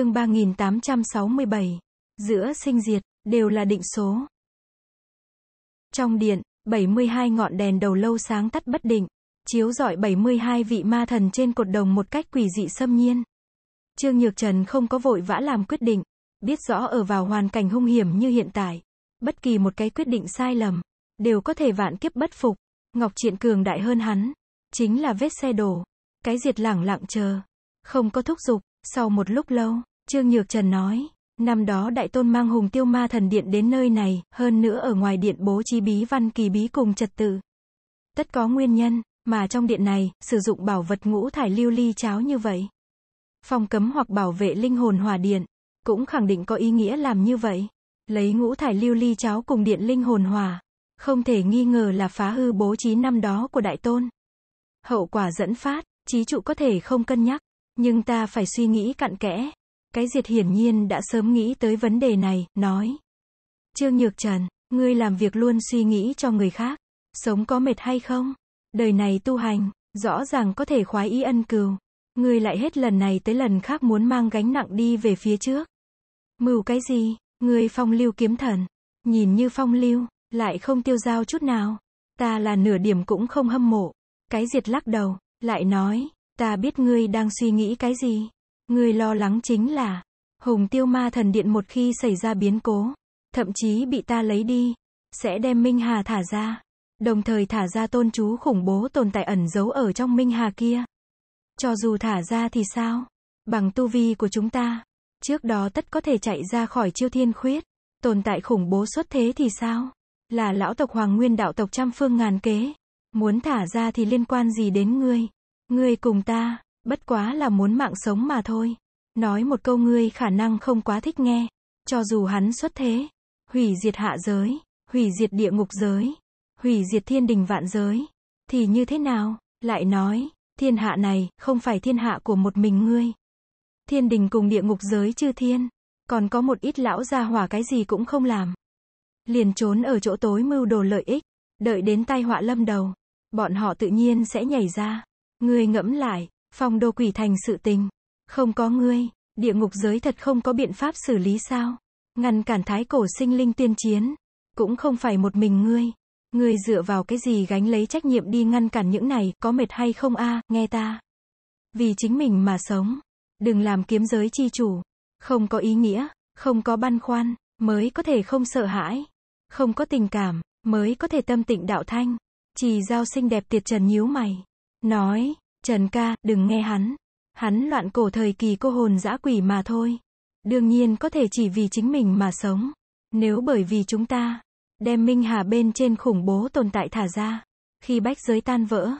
chương 3867, giữa sinh diệt, đều là định số. Trong điện, 72 ngọn đèn đầu lâu sáng tắt bất định, chiếu rọi 72 vị ma thần trên cột đồng một cách quỷ dị xâm nhiên. Trương Nhược Trần không có vội vã làm quyết định, biết rõ ở vào hoàn cảnh hung hiểm như hiện tại, bất kỳ một cái quyết định sai lầm, đều có thể vạn kiếp bất phục, Ngọc Triện cường đại hơn hắn, chính là vết xe đổ, cái diệt lẳng lặng chờ, không có thúc giục, sau một lúc lâu, Trương Nhược Trần nói. Năm đó Đại Tôn mang Hùng Tiêu Ma Thần Điện đến nơi này, hơn nữa ở ngoài điện bố trí bí văn kỳ bí cùng trật tự. Tất có nguyên nhân, mà trong điện này, sử dụng bảo vật ngũ thải lưu ly cháo như vậy. Phòng cấm hoặc bảo vệ linh hồn hòa điện, cũng khẳng định có ý nghĩa làm như vậy. Lấy ngũ thải lưu ly cháo cùng điện linh hồn hòa không thể nghi ngờ là phá hư bố trí năm đó của Đại Tôn. Hậu quả dẫn phát, trí trụ có thể không cân nhắc, nhưng ta phải suy nghĩ cặn kẽ, cái diệt hiển nhiên đã sớm nghĩ tới vấn đề này, nói. Trương Nhược Trần, ngươi làm việc luôn suy nghĩ cho người khác. Sống có mệt hay không? Đời này tu hành, rõ ràng có thể khoái ý ân cừu. Ngươi lại hết lần này tới lần khác muốn mang gánh nặng đi về phía trước. Mưu cái gì? Ngươi phong lưu kiếm thần. Nhìn như phong lưu, lại không tiêu dao chút nào. Ta là nửa điểm cũng không hâm mộ. Cái diệt lắc đầu, lại nói, ta biết ngươi đang suy nghĩ cái gì. Người lo lắng chính là, hùng tiêu ma thần điện một khi xảy ra biến cố, thậm chí bị ta lấy đi, sẽ đem Minh Hà thả ra, đồng thời thả ra tôn chú khủng bố tồn tại ẩn giấu ở trong Minh Hà kia. Cho dù thả ra thì sao? Bằng tu vi của chúng ta, trước đó tất có thể chạy ra khỏi chiêu thiên khuyết, tồn tại khủng bố xuất thế thì sao? Là lão tộc Hoàng Nguyên đạo tộc trăm phương ngàn kế, muốn thả ra thì liên quan gì đến ngươi? Ngươi cùng ta Bất quá là muốn mạng sống mà thôi. Nói một câu ngươi khả năng không quá thích nghe. Cho dù hắn xuất thế. Hủy diệt hạ giới. Hủy diệt địa ngục giới. Hủy diệt thiên đình vạn giới. Thì như thế nào? Lại nói, thiên hạ này, không phải thiên hạ của một mình ngươi. Thiên đình cùng địa ngục giới chư thiên. Còn có một ít lão gia hỏa cái gì cũng không làm. Liền trốn ở chỗ tối mưu đồ lợi ích. Đợi đến tai họa lâm đầu. Bọn họ tự nhiên sẽ nhảy ra. Ngươi ngẫm lại, Phong đô quỷ thành sự tình. Không có ngươi, địa ngục giới thật không có biện pháp xử lý sao? Ngăn cản thái cổ sinh linh tiên chiến. Cũng không phải một mình ngươi. Ngươi dựa vào cái gì gánh lấy trách nhiệm đi ngăn cản những này, có mệt hay không a nghe ta. Vì chính mình mà sống. Đừng làm kiếm giới chi chủ. Không có ý nghĩa, không có băn khoăn, mới có thể không sợ hãi. Không có tình cảm, mới có thể tâm tịnh đạo thanh. Chỉ giao xinh đẹp tiệt trần nhíu mày. Nói, Trần ca, đừng nghe hắn. Hắn loạn cổ thời kỳ cô hồn dã quỷ mà thôi. Đương nhiên có thể chỉ vì chính mình mà sống. Nếu bởi vì chúng ta, đem Minh Hà bên trên khủng bố tồn tại thả ra, khi bách giới tan vỡ,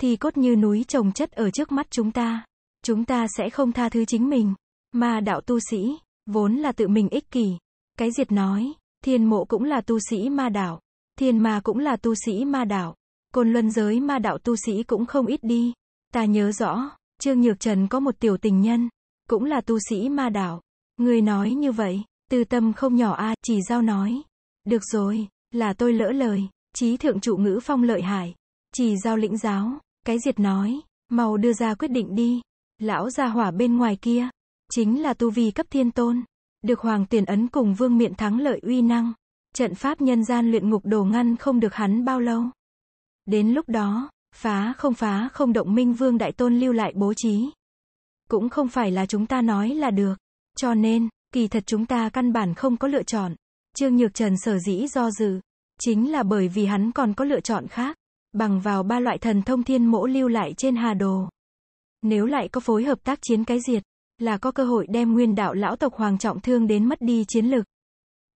thì cốt như núi trồng chất ở trước mắt chúng ta. Chúng ta sẽ không tha thứ chính mình. Mà đạo tu sĩ, vốn là tự mình ích kỷ. Cái diệt nói, thiên mộ cũng là tu sĩ ma đạo. Thiên ma cũng là tu sĩ ma đạo. Côn luân giới ma đạo tu sĩ cũng không ít đi. Ta nhớ rõ, Trương Nhược Trần có một tiểu tình nhân, cũng là tu sĩ ma đảo. Người nói như vậy, tư tâm không nhỏ a, chỉ giao nói. Được rồi, là tôi lỡ lời, trí thượng trụ ngữ phong lợi hải. Chỉ giao lĩnh giáo, cái diệt nói, mau đưa ra quyết định đi. Lão gia hỏa bên ngoài kia, chính là tu vi cấp thiên tôn. Được hoàng tuyển ấn cùng vương miện thắng lợi uy năng. Trận pháp nhân gian luyện ngục đồ ngăn không được hắn bao lâu. Đến lúc đó, Phá không phá không động minh vương đại tôn lưu lại bố trí. Cũng không phải là chúng ta nói là được. Cho nên, kỳ thật chúng ta căn bản không có lựa chọn. Trương Nhược Trần sở dĩ do dự. Chính là bởi vì hắn còn có lựa chọn khác. Bằng vào ba loại thần thông thiên mỗ lưu lại trên hà đồ. Nếu lại có phối hợp tác chiến cái diệt, là có cơ hội đem nguyên đạo lão tộc hoàng trọng thương đến mất đi chiến lực.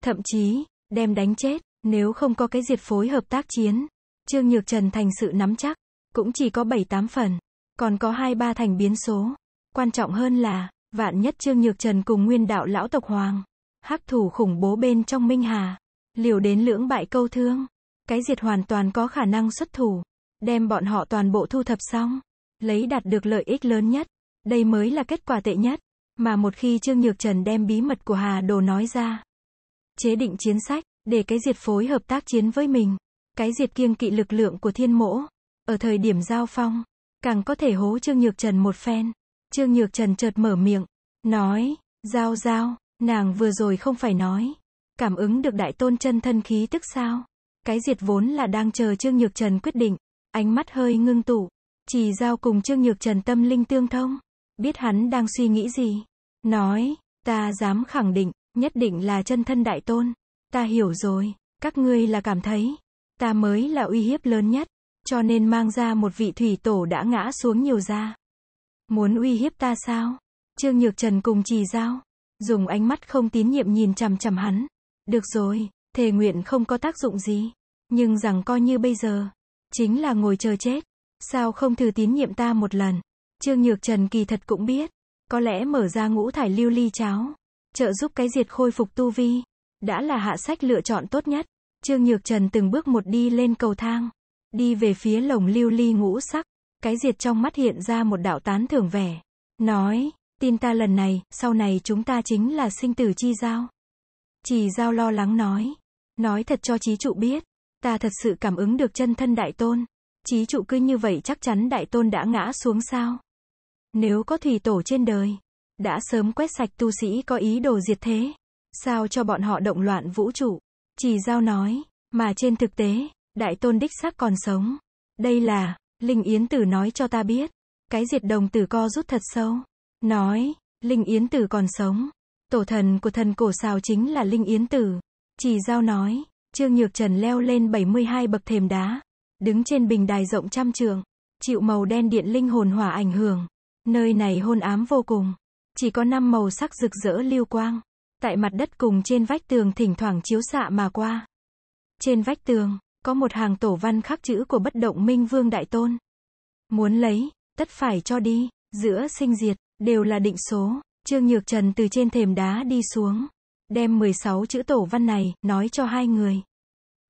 Thậm chí, đem đánh chết, nếu không có cái diệt phối hợp tác chiến. Trương Nhược Trần thành sự nắm chắc, cũng chỉ có 7-8 phần, còn có 2-3 thành biến số. Quan trọng hơn là, vạn nhất Trương Nhược Trần cùng nguyên đạo lão tộc Hoàng, hắc thủ khủng bố bên trong Minh Hà, liều đến lưỡng bại câu thương, cái diệt hoàn toàn có khả năng xuất thủ, đem bọn họ toàn bộ thu thập xong, lấy đạt được lợi ích lớn nhất, đây mới là kết quả tệ nhất, mà một khi Trương Nhược Trần đem bí mật của Hà Đồ nói ra, chế định chiến sách, để cái diệt phối hợp tác chiến với mình, cái diệt kiêng kỵ lực lượng của thiên mỗ, ở thời điểm giao phong, càng có thể hố Trương Nhược Trần một phen. Trương Nhược Trần chợt mở miệng, nói, giao giao, nàng vừa rồi không phải nói. Cảm ứng được đại tôn chân thân khí tức sao? Cái diệt vốn là đang chờ Trương Nhược Trần quyết định, ánh mắt hơi ngưng tụ. Chỉ giao cùng Trương Nhược Trần tâm linh tương thông, biết hắn đang suy nghĩ gì. Nói, ta dám khẳng định, nhất định là chân thân đại tôn. Ta hiểu rồi, các ngươi là cảm thấy, ta mới là uy hiếp lớn nhất cho nên mang ra một vị thủy tổ đã ngã xuống nhiều ra. Muốn uy hiếp ta sao? Trương Nhược Trần cùng trì giao. Dùng ánh mắt không tín nhiệm nhìn chằm chằm hắn. Được rồi, thề nguyện không có tác dụng gì. Nhưng rằng coi như bây giờ, chính là ngồi chờ chết. Sao không thử tín nhiệm ta một lần? Trương Nhược Trần kỳ thật cũng biết. Có lẽ mở ra ngũ thải lưu ly cháo. Trợ giúp cái diệt khôi phục tu vi. Đã là hạ sách lựa chọn tốt nhất. Trương Nhược Trần từng bước một đi lên cầu thang. Đi về phía lồng lưu ly ngũ sắc, cái diệt trong mắt hiện ra một đạo tán thưởng vẻ. Nói, tin ta lần này, sau này chúng ta chính là sinh tử chi giao. Chỉ giao lo lắng nói. Nói thật cho trí trụ biết, ta thật sự cảm ứng được chân thân đại tôn. Trí trụ cứ như vậy chắc chắn đại tôn đã ngã xuống sao. Nếu có thủy tổ trên đời, đã sớm quét sạch tu sĩ có ý đồ diệt thế. Sao cho bọn họ động loạn vũ trụ? Chỉ giao nói, mà trên thực tế, Đại tôn đích xác còn sống. Đây là, Linh Yến Tử nói cho ta biết. Cái diệt đồng tử co rút thật sâu. Nói, Linh Yến Tử còn sống. Tổ thần của thần cổ xào chính là Linh Yến Tử. Chỉ giao nói, Trương Nhược Trần leo lên 72 bậc thềm đá. Đứng trên bình đài rộng trăm trường. Chịu màu đen điện linh hồn hỏa ảnh hưởng. Nơi này hôn ám vô cùng. Chỉ có năm màu sắc rực rỡ lưu quang. Tại mặt đất cùng trên vách tường thỉnh thoảng chiếu xạ mà qua. Trên vách tường, có một hàng tổ văn khắc chữ của bất động minh vương đại tôn. Muốn lấy, tất phải cho đi, giữa sinh diệt, đều là định số. Trương Nhược Trần từ trên thềm đá đi xuống. Đem 16 chữ tổ văn này, nói cho hai người.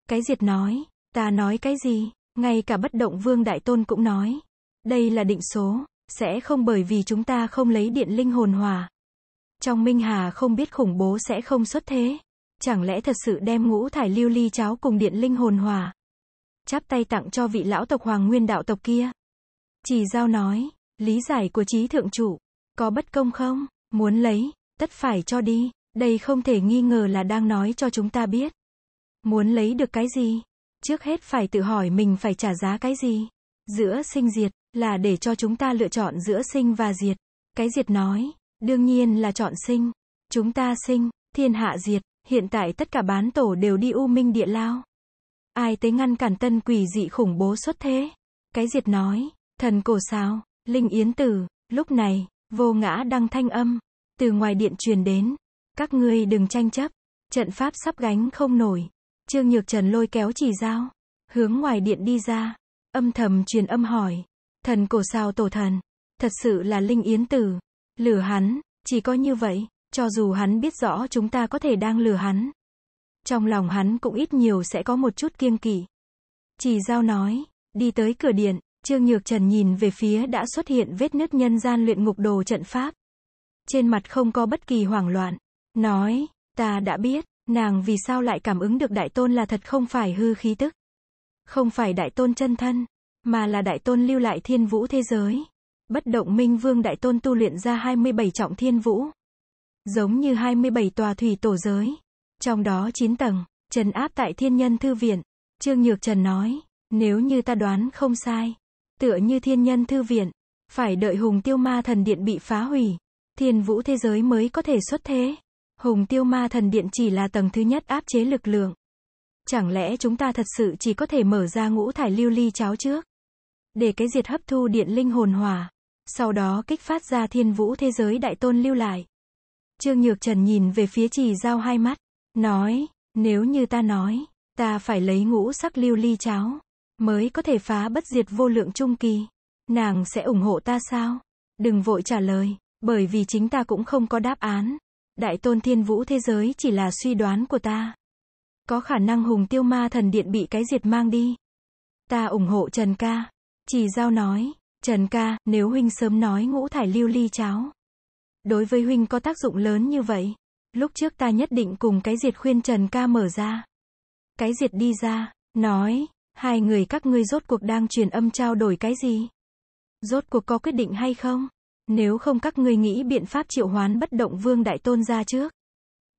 Cái diệt nói, ta nói cái gì, ngay cả bất động vương đại tôn cũng nói. Đây là định số, sẽ không bởi vì chúng ta không lấy điện linh hồn hòa. Trong Minh Hà không biết khủng bố sẽ không xuất thế. Chẳng lẽ thật sự đem ngũ thải lưu ly cháo cùng điện linh hồn hòa? Chắp tay tặng cho vị lão tộc hoàng nguyên đạo tộc kia. trì giao nói, lý giải của trí thượng chủ, có bất công không? Muốn lấy, tất phải cho đi, đây không thể nghi ngờ là đang nói cho chúng ta biết. Muốn lấy được cái gì? Trước hết phải tự hỏi mình phải trả giá cái gì? Giữa sinh diệt, là để cho chúng ta lựa chọn giữa sinh và diệt. Cái diệt nói, đương nhiên là chọn sinh. Chúng ta sinh, thiên hạ diệt, hiện tại tất cả bán tổ đều đi U Minh Địa Lao. Ai tới ngăn cản tân quỷ dị khủng bố xuất thế? Cái diệt nói, thần cổ sao, linh yến tử, lúc này, vô ngã đăng thanh âm, từ ngoài điện truyền đến, các ngươi đừng tranh chấp, trận pháp sắp gánh không nổi. Trương Nhược Trần lôi kéo chỉ dao, hướng ngoài điện đi ra, âm thầm truyền âm hỏi, thần cổ sao tổ thần, thật sự là linh yến tử, lửa hắn, chỉ có như vậy. Cho dù hắn biết rõ chúng ta có thể đang lừa hắn. Trong lòng hắn cũng ít nhiều sẽ có một chút kiêng kỵ. Chỉ giao nói, đi tới cửa điện, Trương Nhược Trần nhìn về phía đã xuất hiện vết nứt nhân gian luyện ngục đồ trận pháp. Trên mặt không có bất kỳ hoảng loạn. Nói, ta đã biết, nàng vì sao lại cảm ứng được đại tôn là thật không phải hư khí tức. Không phải đại tôn chân thân, mà là đại tôn lưu lại thiên vũ thế giới. Bất động minh vương đại tôn tu luyện ra 27 trọng thiên vũ giống như 27 tòa thủy tổ giới, trong đó 9 tầng, trần áp tại thiên nhân thư viện. Trương Nhược Trần nói, nếu như ta đoán không sai, tựa như thiên nhân thư viện, phải đợi hùng tiêu ma thần điện bị phá hủy, thiên vũ thế giới mới có thể xuất thế. Hùng tiêu ma thần điện chỉ là tầng thứ nhất áp chế lực lượng. Chẳng lẽ chúng ta thật sự chỉ có thể mở ra ngũ thải lưu ly cháo trước? Để cái diệt hấp thu điện linh hồn hòa, sau đó kích phát ra thiên vũ thế giới đại tôn lưu lại. Trương Nhược Trần nhìn về phía trì giao hai mắt, nói, nếu như ta nói, ta phải lấy ngũ sắc lưu ly cháo, mới có thể phá bất diệt vô lượng trung kỳ. Nàng sẽ ủng hộ ta sao? Đừng vội trả lời, bởi vì chính ta cũng không có đáp án. Đại tôn thiên vũ thế giới chỉ là suy đoán của ta. Có khả năng hùng tiêu ma thần điện bị cái diệt mang đi. Ta ủng hộ Trần ca. trì giao nói, Trần ca, nếu huynh sớm nói ngũ thải lưu ly cháo, Đối với huynh có tác dụng lớn như vậy. Lúc trước ta nhất định cùng cái diệt khuyên Trần ca mở ra. Cái diệt đi ra, nói, hai người các ngươi rốt cuộc đang truyền âm trao đổi cái gì? Rốt cuộc có quyết định hay không? Nếu không các ngươi nghĩ biện pháp triệu hoán bất động vương đại tôn ra trước.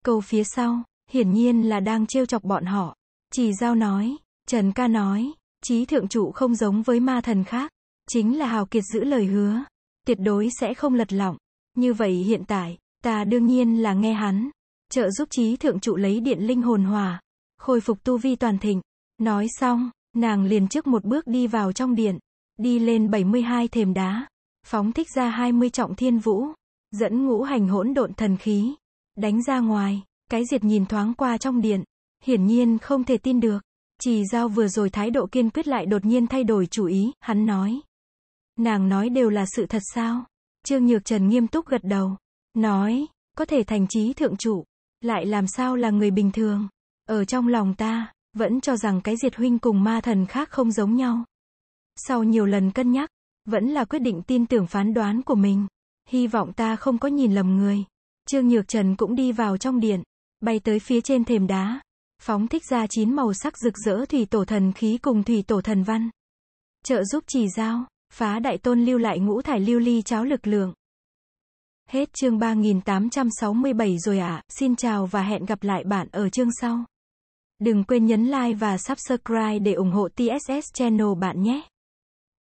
Câu phía sau, hiển nhiên là đang trêu chọc bọn họ. Chỉ giao nói, Trần ca nói, trí thượng trụ không giống với ma thần khác. Chính là hào kiệt giữ lời hứa. Tuyệt đối sẽ không lật lọng. Như vậy hiện tại, ta đương nhiên là nghe hắn, trợ giúp trí thượng trụ lấy điện linh hồn hòa, khôi phục tu vi toàn thịnh. Nói xong, nàng liền trước một bước đi vào trong điện, đi lên 72 thềm đá, phóng thích ra 20 trọng thiên vũ, dẫn ngũ hành hỗn độn thần khí, đánh ra ngoài, cái diệt nhìn thoáng qua trong điện, hiển nhiên không thể tin được. Chỉ giao vừa rồi thái độ kiên quyết lại đột nhiên thay đổi chủ ý, hắn nói. Nàng nói đều là sự thật sao? Trương Nhược Trần nghiêm túc gật đầu. Nói, có thể thành trí thượng trụ. Lại làm sao là người bình thường. Ở trong lòng ta, vẫn cho rằng cái diệt huynh cùng ma thần khác không giống nhau. Sau nhiều lần cân nhắc, vẫn là quyết định tin tưởng phán đoán của mình. Hy vọng ta không có nhìn lầm người. Trương Nhược Trần cũng đi vào trong điện, bay tới phía trên thềm đá, phóng thích ra chín màu sắc rực rỡ thủy tổ thần khí cùng thủy tổ thần văn. Trợ giúp chỉ giao, Phá đại tôn lưu lại ngũ thải lưu ly cháo lực lượng. Hết chương 3867 rồi ạ, xin chào và hẹn gặp lại bạn ở chương sau. Đừng quên nhấn like và subscribe để ủng hộ TSS channel bạn nhé.